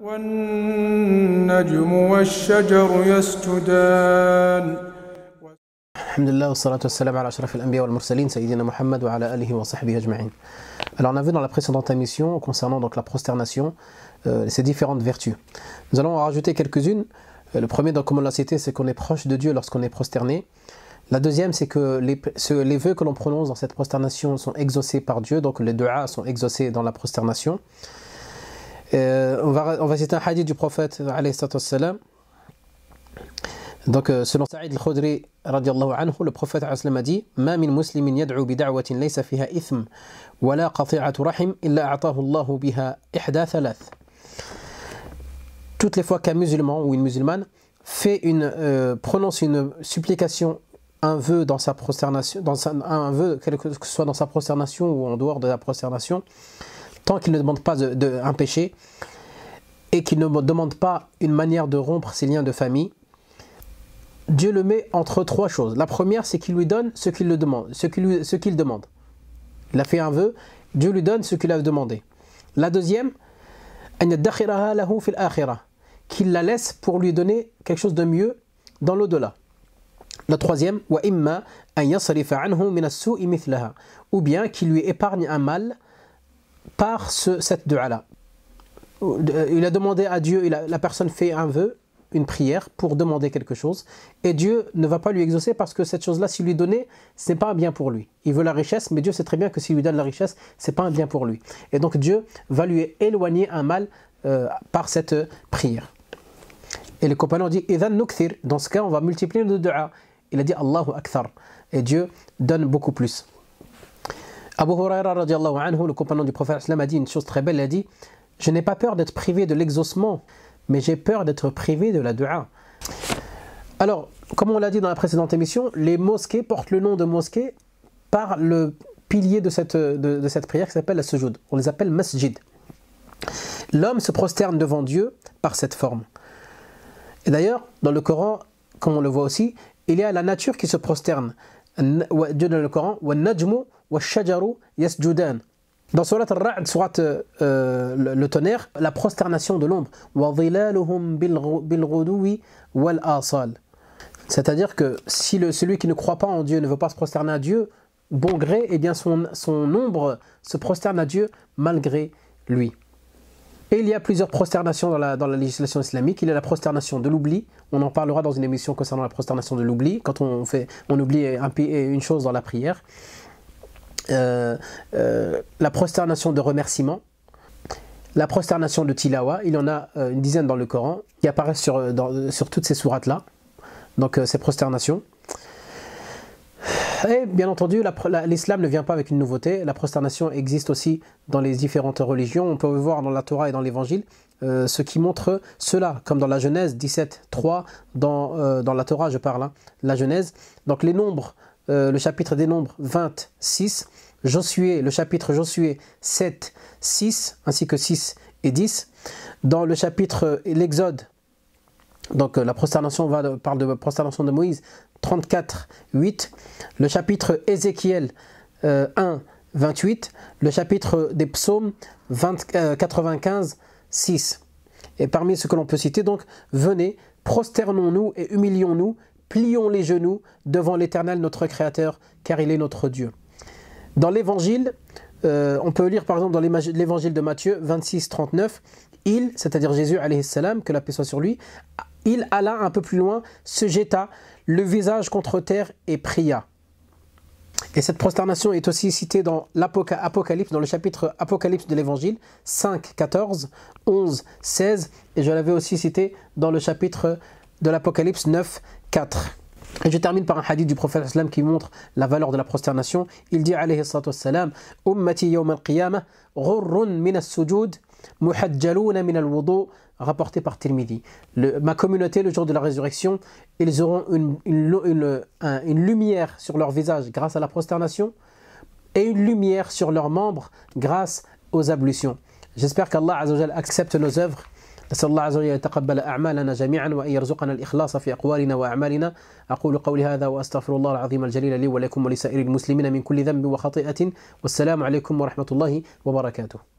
Alors on a vu dans la précédente émission concernant donc la prosternation ses euh, différentes vertus. Nous allons en rajouter quelques-unes. Euh, le premier donc comme on l'a cité c'est qu'on est proche de Dieu lorsqu'on est prosterné. La deuxième, c'est que les, les vœux que l'on prononce dans cette prosternation sont exaucés par Dieu, donc les deux A sont exaucés dans la prosternation. Euh, on, va, on va citer un hadith du prophète salam. Donc euh, selon Saïd al-Khudri anhu, le prophète a dit "Ma min muslimin yad'u bid'awatin laysa fiha ithm wa la qati'atu rahim illa a'tahu allahu biha ihda thalath." Toutes les fois qu'un musulman ou une musulmane fait une euh, prononce une supplication un vœu dans sa prosternation dans sa, un vœu quel que ce soit dans sa prosternation ou en dehors de la prosternation tant qu'il ne demande pas de, un péché et qu'il ne demande pas une manière de rompre ses liens de famille, Dieu le met entre trois choses. La première, c'est qu'il lui donne ce qu'il le demande, ce qu'il demande. Il a fait un vœu, Dieu lui donne ce qu'il a demandé. La deuxième, qu'il la laisse pour lui donner quelque chose de mieux dans l'au-delà. La troisième, ou bien qu'il lui épargne un mal par ce, cette dua-là. Euh, il a demandé à Dieu, la personne fait un vœu, une prière pour demander quelque chose, et Dieu ne va pas lui exaucer parce que cette chose-là, s'il lui donnait, n'est pas un bien pour lui. Il veut la richesse, mais Dieu sait très bien que s'il lui donne la richesse, c'est pas un bien pour lui. Et donc Dieu va lui éloigner un mal euh, par cette prière. Et le compagnon dit Dans ce cas, on va multiplier le duas. Il a dit Allahu Akthar. Et Dieu donne beaucoup plus. Abu Huraira radiallahu anhu, le compagnon du prophète a dit une chose très belle, il a dit « Je n'ai pas peur d'être privé de l'exaucement, mais j'ai peur d'être privé de la dua ». Alors, comme on l'a dit dans la précédente émission, les mosquées portent le nom de mosquées par le pilier de cette, de, cette prière qui s'appelle la sujoud. On les appelle masjid. L'homme se prosterne devant Dieu par cette forme. Et d'ailleurs, dans le Coran, comme on le voit aussi, il y a la nature qui se prosterne. Dieu dans le Coran, dans Surat al-Ra'd, Surat euh, le tonnerre, la prosternation de l'ombre. C'est-à-dire que si le, celui qui ne croit pas en Dieu ne veut pas se prosterner à Dieu, bon gré, eh bien son, son ombre se prosterne à Dieu malgré lui. Et il y a plusieurs prosternations dans la, législation islamique. Il y a la prosternation de l'oubli. On en parlera dans une émission concernant la prosternation de l'oubli, quand on, fait, on oublie un, une chose dans la prière. Euh, euh, la prosternation de remerciement, la prosternation de Tilawa. Il y en a euh, une dizaine dans le Coran qui apparaissent sur, sur toutes ces sourates-là, donc ces prosternations. Et bien entendu, l'islam ne vient pas avec une nouveauté. La prosternation existe aussi dans les différentes religions. On peut voir dans la Torah et dans l'Évangile ce qui montre cela, comme dans la Genèse 17, 3, dans, dans la Torah, je parle, hein, la Genèse. Donc les nombres euh, le chapitre des Nombres 26, Josué, le chapitre Josué 7, 6, ainsi que 6 et 10. Dans le chapitre euh, l'Exode, donc euh, la prosternation, on va, parle de prosternation de Moïse, 34, 8. Le chapitre Ézéchiel 1, 28. Le chapitre des psaumes 95, 6. Et parmi ce que l'on peut citer, donc, venez, prosternons-nous et humilions-nous plions les genoux devant l'Éternel, notre Créateur, car il est notre Dieu. Dans l'Évangile, euh, on peut lire par exemple dans l'Évangile de Matthieu 26, 39, il, c'est-à-dire Jésus, salam, que la paix soit sur lui, il alla un peu plus loin, se jeta, le visage contre terre et pria. Et cette prosternation est aussi citée dans l'Apocalypse, dans le chapitre Apocalypse de l'Évangile, 5, 14, 11, 16, et je l'avais aussi cité dans le chapitre de l'Apocalypse 9, 4. Et je termine par un hadith du prophète qui montre la valeur de la prosternation. Il dit rapporté par Tirmidhi. ma communauté le jour de la résurrection, ils auront une, lumière sur leur visage grâce à la prosternation et une lumière sur leurs membres grâce aux ablutions. J'espère qu'Allah accepte nos œuvres أسأل الله عز وجل أن يتقبل أعمالنا جميعا وأن يرزقنا الإخلاص في أقوالنا وأعمالنا أقول قولي هذا وأستغفر الله العظيم الجليل لي ولكم ولسائر المسلمين من كل ذنب وخطيئة والسلام عليكم ورحمة الله وبركاته